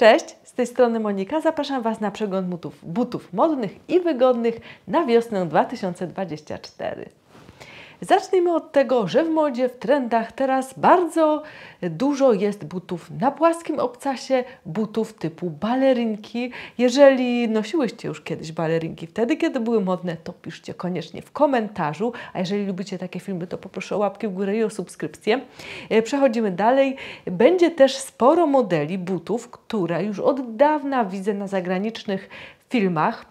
Cześć, z tej strony Monika. Zapraszam Was na przegląd butów, butów modnych i wygodnych na wiosnę 2024. Zacznijmy od tego, że w modzie, w trendach teraz bardzo dużo jest butów na płaskim obcasie, butów typu balerinki. Jeżeli nosiłyście już kiedyś balerinki, wtedy kiedy były modne, to piszcie koniecznie w komentarzu, a jeżeli lubicie takie filmy, to poproszę o łapki w górę i o subskrypcję. E, przechodzimy dalej. Będzie też sporo modeli butów, które już od dawna widzę na zagranicznych filmach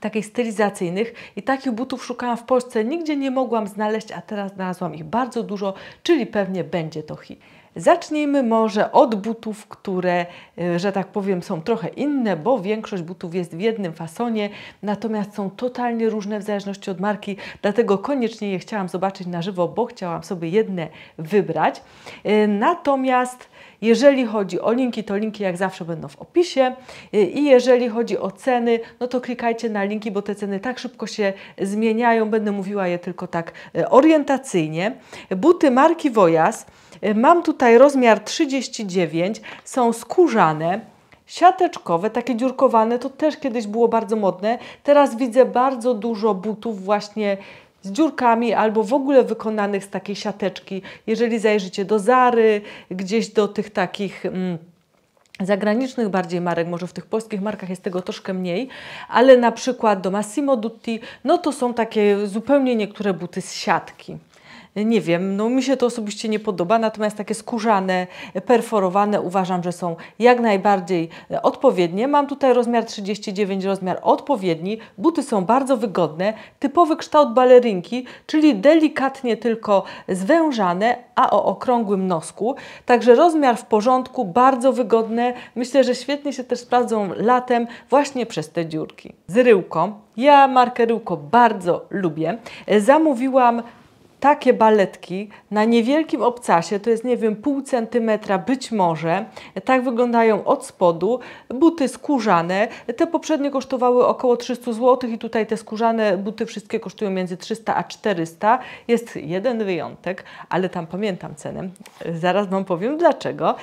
takich stylizacyjnych i takich butów szukałam w Polsce, nigdzie nie mogłam znaleźć, a teraz znalazłam ich bardzo dużo, czyli pewnie będzie to hit. Zacznijmy może od butów, które, e, że tak powiem, są trochę inne, bo większość butów jest w jednym fasonie, natomiast są totalnie różne w zależności od marki, dlatego koniecznie je chciałam zobaczyć na żywo, bo chciałam sobie jedne wybrać. E, natomiast jeżeli chodzi o linki, to linki jak zawsze będą w opisie y, i jeżeli chodzi o ceny, no to klikajcie na linki, bo te ceny tak szybko się zmieniają, będę mówiła je tylko tak y, orientacyjnie. Buty marki Wojas, y, mam tutaj rozmiar 39, są skórzane, siateczkowe, takie dziurkowane, to też kiedyś było bardzo modne. Teraz widzę bardzo dużo butów właśnie z dziurkami albo w ogóle wykonanych z takiej siateczki. Jeżeli zajrzycie do Zary, gdzieś do tych takich... Mm, zagranicznych bardziej marek, może w tych polskich markach jest tego troszkę mniej, ale na przykład do Massimo Dutti, no to są takie zupełnie niektóre buty z siatki nie wiem, no mi się to osobiście nie podoba, natomiast takie skórzane, perforowane uważam, że są jak najbardziej e, odpowiednie. Mam tutaj rozmiar 39, rozmiar odpowiedni. Buty są bardzo wygodne, typowy kształt balerinki, czyli delikatnie tylko zwężane, a o okrągłym nosku. Także rozmiar w porządku, bardzo wygodne. Myślę, że świetnie się też sprawdzą latem właśnie przez te dziurki. Z ryłką. Ja markę Ryłko bardzo lubię. E, zamówiłam takie baletki na niewielkim obcasie, to jest nie wiem pół centymetra być może, tak wyglądają od spodu, buty skórzane, te poprzednie kosztowały około 300 zł i tutaj te skórzane buty wszystkie kosztują między 300 a 400, jest jeden wyjątek, ale tam pamiętam cenę, zaraz Wam powiem dlaczego.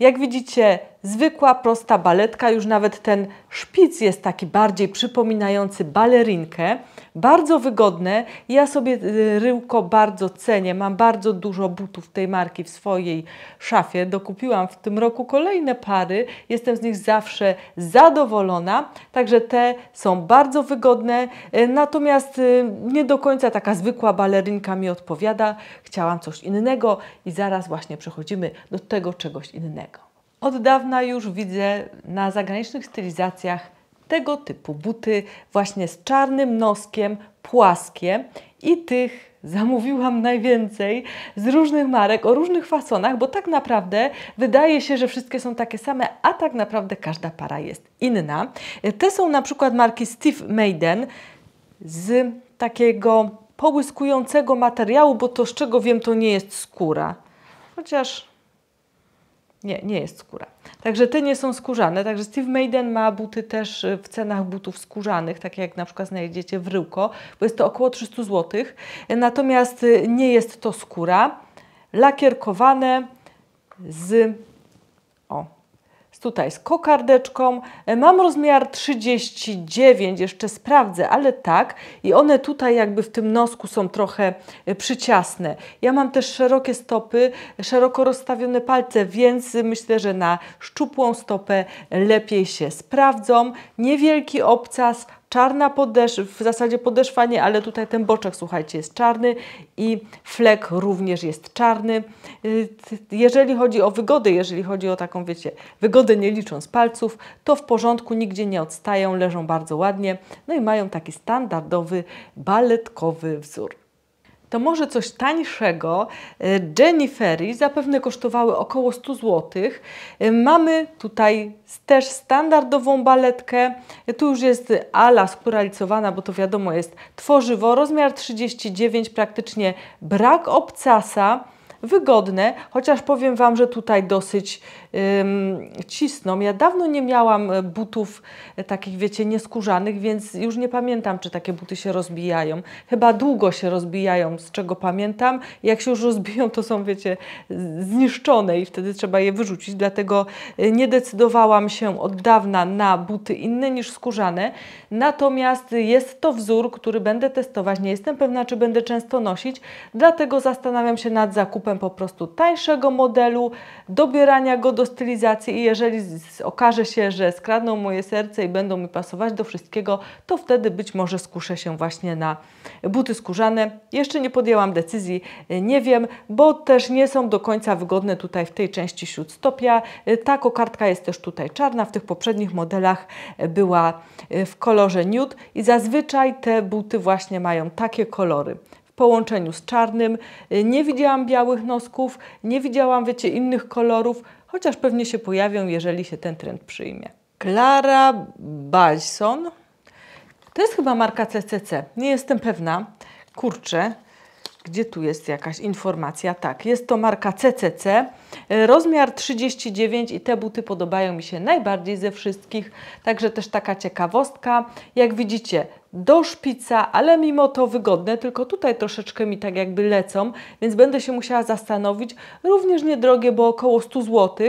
Jak widzicie, zwykła, prosta baletka, już nawet ten szpic jest taki bardziej przypominający balerinkę. Bardzo wygodne, ja sobie y, ryłko bardzo cenię, mam bardzo dużo butów tej marki w swojej szafie, dokupiłam w tym roku kolejne pary, jestem z nich zawsze zadowolona, także te są bardzo wygodne, y, natomiast y, nie do końca taka zwykła balerinka mi odpowiada, chciałam coś innego i zaraz właśnie przechodzimy do tego czegoś innego. Od dawna już widzę na zagranicznych stylizacjach tego typu buty właśnie z czarnym noskiem, płaskie i tych zamówiłam najwięcej z różnych marek, o różnych fasonach, bo tak naprawdę wydaje się, że wszystkie są takie same, a tak naprawdę każda para jest inna. Te są na przykład marki Steve Maiden z takiego połyskującego materiału, bo to z czego wiem, to nie jest skóra. Chociaż nie, nie jest skóra. Także te nie są skórzane. Także Steve Maiden ma buty też y, w cenach butów skórzanych, takie jak na przykład znajdziecie w Ryłko, bo jest to około 300 zł. Natomiast y, nie jest to skóra. Lakierkowane z tutaj z kokardeczką. E, mam rozmiar 39, jeszcze sprawdzę, ale tak. I one tutaj jakby w tym nosku są trochę e, przyciasne. Ja mam też szerokie stopy, szeroko rozstawione palce, więc myślę, że na szczupłą stopę lepiej się sprawdzą. Niewielki obcas, czarna podeszwa, w zasadzie podeszwa nie, ale tutaj ten boczek, słuchajcie, jest czarny i flek również jest czarny. Y, jeżeli chodzi o wygodę, jeżeli chodzi o taką, wiecie, wygodę nie licząc palców, to w porządku, nigdzie nie odstają, leżą bardzo ładnie, no i mają taki standardowy baletkowy wzór to może coś tańszego e, Jennifery zapewne kosztowały około 100 zł. E, mamy tutaj też standardową baletkę. E, tu już jest ala spluralicowana, bo to wiadomo jest tworzywo. Rozmiar 39, praktycznie brak obcasa wygodne, chociaż powiem Wam, że tutaj dosyć ym, cisną. Ja dawno nie miałam e, butów e, takich, wiecie, nieskórzanych, więc już nie pamiętam, czy takie buty się rozbijają. Chyba długo się rozbijają, z czego pamiętam. Jak się już rozbiją, to są, wiecie, zniszczone i wtedy trzeba je wyrzucić, dlatego e, nie decydowałam się od dawna na buty inne niż skórzane. Natomiast jest to wzór, który będę testować. Nie jestem pewna, czy będę często nosić, dlatego zastanawiam się nad zakupem zakupem po prostu tańszego modelu, dobierania go do stylizacji i jeżeli okaże się, że skradną moje serce i będą mi pasować do wszystkiego, to wtedy być może skuszę się właśnie na buty skórzane. Jeszcze nie podjęłam decyzji, nie wiem, bo też nie są do końca wygodne tutaj w tej części śródstopia. Ta kokardka jest też tutaj czarna, w tych poprzednich modelach była e, w kolorze nude i zazwyczaj te buty właśnie mają takie kolory połączeniu z czarnym. Y, nie widziałam białych nosków, nie widziałam, wiecie, innych kolorów, chociaż pewnie się pojawią, jeżeli się ten trend przyjmie. Clara Balson. To jest chyba marka CCC. Nie jestem pewna. Kurczę, gdzie tu jest jakaś informacja? Tak, jest to marka CCC, y, rozmiar 39 i te buty podobają mi się najbardziej ze wszystkich, także też taka ciekawostka. Jak widzicie, do szpica, ale mimo to wygodne, tylko tutaj troszeczkę mi tak jakby lecą, więc będę się musiała zastanowić. Również niedrogie, bo około 100 zł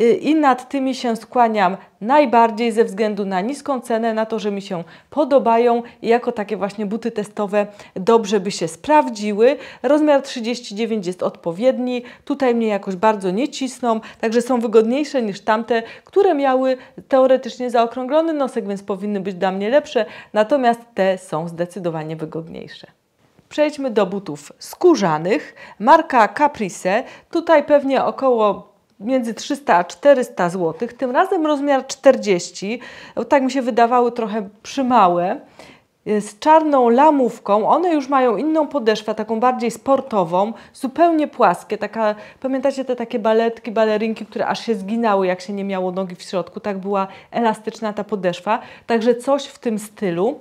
y, i nad tymi się skłaniam najbardziej ze względu na niską cenę, na to, że mi się podobają i jako takie właśnie buty testowe dobrze by się sprawdziły. Rozmiar 39 jest odpowiedni, tutaj mnie jakoś bardzo nie cisną, także są wygodniejsze niż tamte, które miały teoretycznie zaokrąglony nosek, więc powinny być dla mnie lepsze. Natomiast natomiast te są zdecydowanie wygodniejsze. Przejdźmy do butów skórzanych. Marka Caprice, tutaj pewnie około między 300 a 400 zł, tym razem rozmiar 40, tak mi się wydawały trochę przymałe, e, z czarną lamówką. One już mają inną podeszwę, taką bardziej sportową, zupełnie płaskie. Taka, pamiętacie te takie baletki, balerinki, które aż się zginały, jak się nie miało nogi w środku? Tak była elastyczna ta podeszwa. Także coś w tym stylu.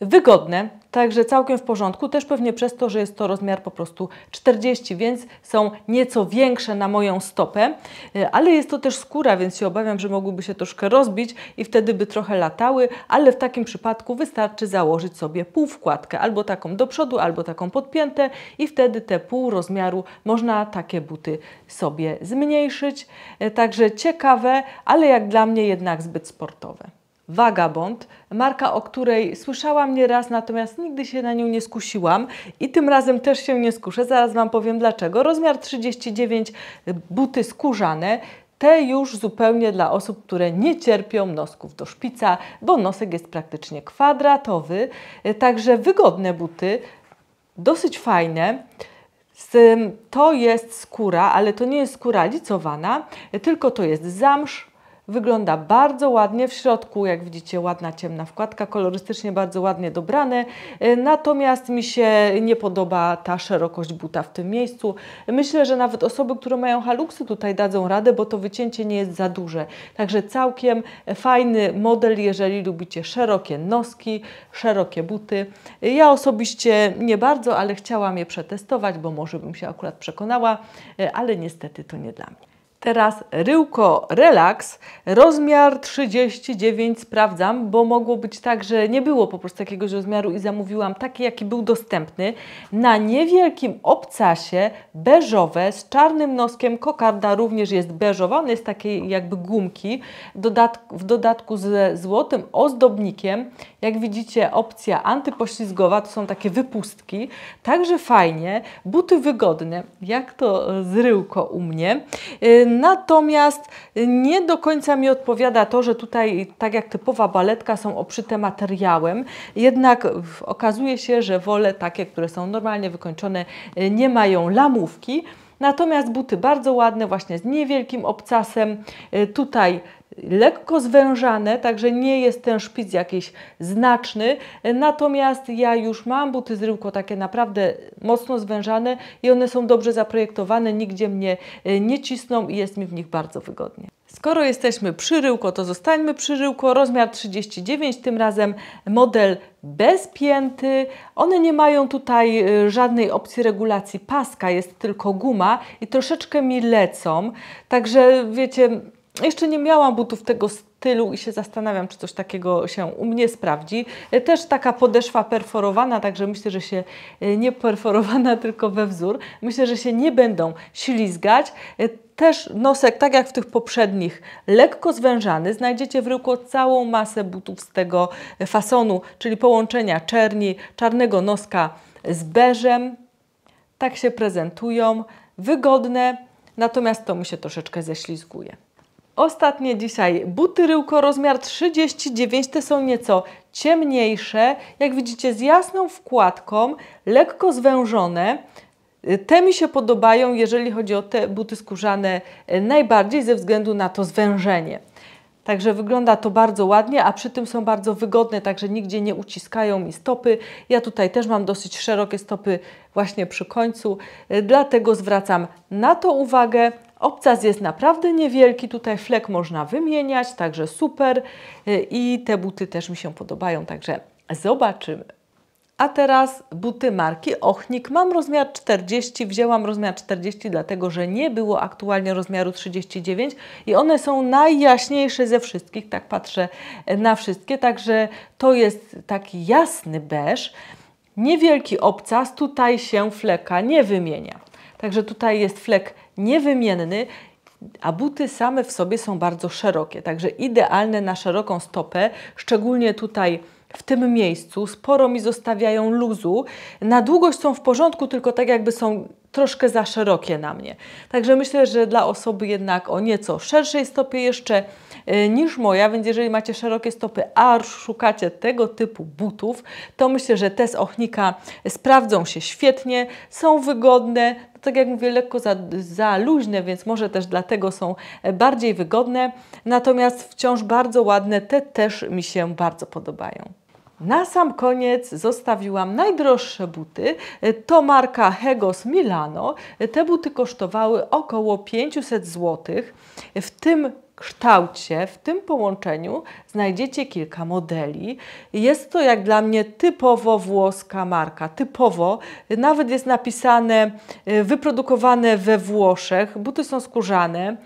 Wygodne, także całkiem w porządku, też pewnie przez to, że jest to rozmiar po prostu 40, więc są nieco większe na moją stopę, e, ale jest to też skóra, więc się obawiam, że mogłyby się troszkę rozbić i wtedy by trochę latały, ale w takim przypadku wystarczy założyć sobie wkładkę, albo taką do przodu, albo taką podpięte i wtedy te pół rozmiaru można takie buty sobie zmniejszyć. E, także ciekawe, ale jak dla mnie jednak zbyt sportowe. Vagabond, marka, o której słyszałam nieraz, natomiast nigdy się na nią nie skusiłam i tym razem też się nie skuszę, zaraz Wam powiem dlaczego. Rozmiar 39, y, buty skórzane, te już zupełnie dla osób, które nie cierpią nosków do szpica, bo nosek jest praktycznie kwadratowy, y, także wygodne buty, dosyć fajne. To jest skóra, ale to nie jest skóra licowana, y, tylko to jest zamsz, Wygląda bardzo ładnie, w środku jak widzicie ładna ciemna wkładka, kolorystycznie bardzo ładnie dobrane, e, natomiast mi się nie podoba ta szerokość buta w tym miejscu. Myślę, że nawet osoby, które mają haluksy tutaj dadzą radę, bo to wycięcie nie jest za duże. Także całkiem fajny model, jeżeli lubicie szerokie noski, szerokie buty. Ja osobiście nie bardzo, ale chciałam je przetestować, bo może bym się akurat przekonała, e, ale niestety to nie dla mnie. Teraz ryłko relax rozmiar 39 sprawdzam, bo mogło być tak, że nie było po prostu jakiegoś rozmiaru i zamówiłam taki, jaki był dostępny. Na niewielkim obcasie beżowe z czarnym noskiem, kokarda również jest beżowa, on jest takiej jakby gumki, w dodatku ze złotym ozdobnikiem. Jak widzicie opcja antypoślizgowa, to są takie wypustki, także fajnie. Buty wygodne, jak to z ryłko u mnie. Yy, Natomiast nie do końca mi odpowiada to, że tutaj, tak jak typowa baletka, są obszyte materiałem. Jednak okazuje się, że wolę takie, które są normalnie wykończone, nie mają lamówki. Natomiast buty bardzo ładne, właśnie z niewielkim obcasem. E, tutaj lekko zwężane, także nie jest ten szpic jakiś znaczny. Natomiast ja już mam buty z ryłko takie naprawdę mocno zwężane i one są dobrze zaprojektowane, nigdzie mnie e, nie cisną i jest mi w nich bardzo wygodnie. Skoro jesteśmy przy ryłko, to zostańmy przy ryłko. Rozmiar 39, tym razem model bez pięty. One nie mają tutaj e, żadnej opcji regulacji paska, jest tylko guma i troszeczkę mi lecą. Także wiecie, jeszcze nie miałam butów tego stylu i się zastanawiam, czy coś takiego się u mnie sprawdzi. E, też taka podeszwa perforowana, także myślę, że się e, nie perforowana, tylko we wzór. Myślę, że się nie będą ślizgać. E, też nosek, tak jak w tych poprzednich, lekko zwężany. Znajdziecie w ryku całą masę butów z tego fasonu, czyli połączenia czerni, czarnego noska z beżem. Tak się prezentują. Wygodne, natomiast to mi się troszeczkę ześlizguje. Ostatnie dzisiaj buty ryłko rozmiar 39, te są nieco ciemniejsze, jak widzicie z jasną wkładką, lekko zwężone. Te mi się podobają, jeżeli chodzi o te buty skórzane, e, najbardziej ze względu na to zwężenie. Także wygląda to bardzo ładnie, a przy tym są bardzo wygodne, także nigdzie nie uciskają mi stopy. Ja tutaj też mam dosyć szerokie stopy właśnie przy końcu, e, dlatego zwracam na to uwagę. Obcas jest naprawdę niewielki, tutaj flek można wymieniać, także super y, i te buty też mi się podobają, także zobaczymy. A teraz buty marki Ochnik. Mam rozmiar 40, wzięłam rozmiar 40, dlatego że nie było aktualnie rozmiaru 39 i one są najjaśniejsze ze wszystkich, tak patrzę na wszystkie, także to jest taki jasny beż. Niewielki obcas, tutaj się fleka nie wymienia. Także tutaj jest flek niewymienny, a buty same w sobie są bardzo szerokie, także idealne na szeroką stopę, szczególnie tutaj w tym miejscu, sporo mi zostawiają luzu. Na długość są w porządku, tylko tak jakby są troszkę za szerokie na mnie. Także myślę, że dla osoby jednak o nieco szerszej stopie jeszcze e, niż moja, więc jeżeli macie szerokie stopy, a szukacie tego typu butów, to myślę, że te z Ochnika sprawdzą się świetnie, są wygodne, no tak jak mówię, lekko za, za, luźne, więc może też dlatego są e, bardziej wygodne. Natomiast wciąż bardzo ładne, te też mi się bardzo podobają. Na sam koniec zostawiłam najdroższe buty. E, to marka Hegos Milano. E, te buty kosztowały około 500 zł. E, w tym kształcie, w tym połączeniu znajdziecie kilka modeli. Jest to jak dla mnie typowo włoska marka, typowo. Nawet jest napisane wyprodukowane we Włoszech, buty są skórzane,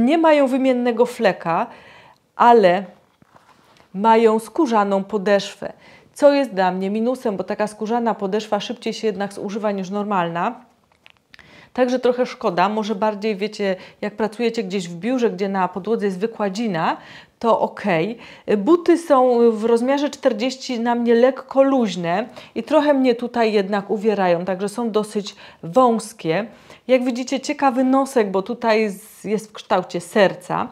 nie mają wymiennego fleka, ale mają skórzaną podeszwę, co jest dla mnie minusem, bo taka skórzana podeszwa szybciej się jednak zużywa niż normalna. Także trochę szkoda, może bardziej wiecie, jak pracujecie gdzieś w biurze, gdzie na podłodze jest wykładzina, to ok. Buty są w rozmiarze 40 na mnie lekko luźne i trochę mnie tutaj jednak uwierają, także są dosyć wąskie. Jak widzicie ciekawy nosek, bo tutaj jest w kształcie serca.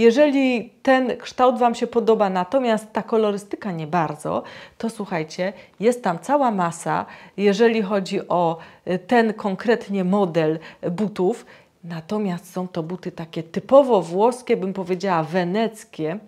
Jeżeli ten kształt Wam się podoba, natomiast ta kolorystyka nie bardzo, to słuchajcie, jest tam cała masa, jeżeli chodzi o y, ten konkretnie model butów. Natomiast są to buty takie typowo włoskie, bym powiedziała weneckie.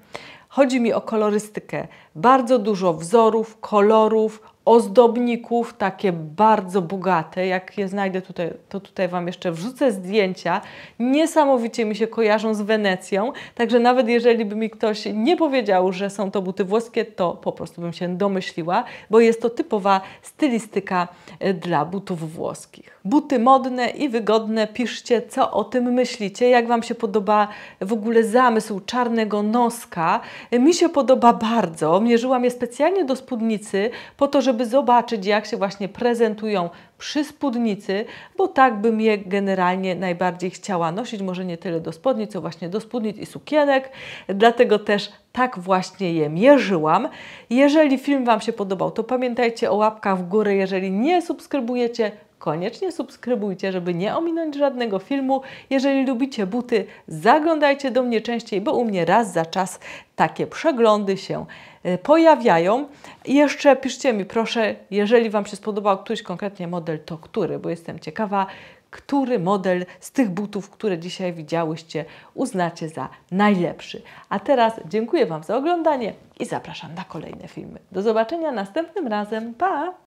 Chodzi mi o kolorystykę. Bardzo dużo wzorów, kolorów, ozdobników, takie bardzo bogate. Jak je znajdę tutaj, to tutaj Wam jeszcze wrzucę zdjęcia. Niesamowicie mi się kojarzą z Wenecją, także nawet jeżeli by mi ktoś nie powiedział, że są to buty włoskie, to po prostu bym się domyśliła, bo jest to typowa stylistyka e, dla butów włoskich buty modne i wygodne. Piszcie, co o tym myślicie, jak Wam się podoba w ogóle zamysł czarnego noska. Mi się podoba bardzo. Mierzyłam je specjalnie do spódnicy po to, żeby zobaczyć, jak się właśnie prezentują przy spódnicy, bo tak bym je generalnie najbardziej chciała nosić, może nie tyle do spodni, co właśnie do spódnic i sukienek, dlatego też tak właśnie je mierzyłam. Jeżeli film Wam się podobał, to pamiętajcie o łapkach w górę, jeżeli nie subskrybujecie, koniecznie subskrybujcie, żeby nie ominąć żadnego filmu. Jeżeli lubicie buty, zaglądajcie do mnie częściej, bo u mnie raz za czas takie przeglądy się e, pojawiają. I jeszcze piszcie mi proszę, jeżeli Wam się spodobał któryś konkretnie model, to który, bo jestem ciekawa, który model z tych butów, które dzisiaj widziałyście, uznacie za najlepszy. A teraz dziękuję Wam za oglądanie i zapraszam na kolejne filmy. Do zobaczenia następnym razem. Pa!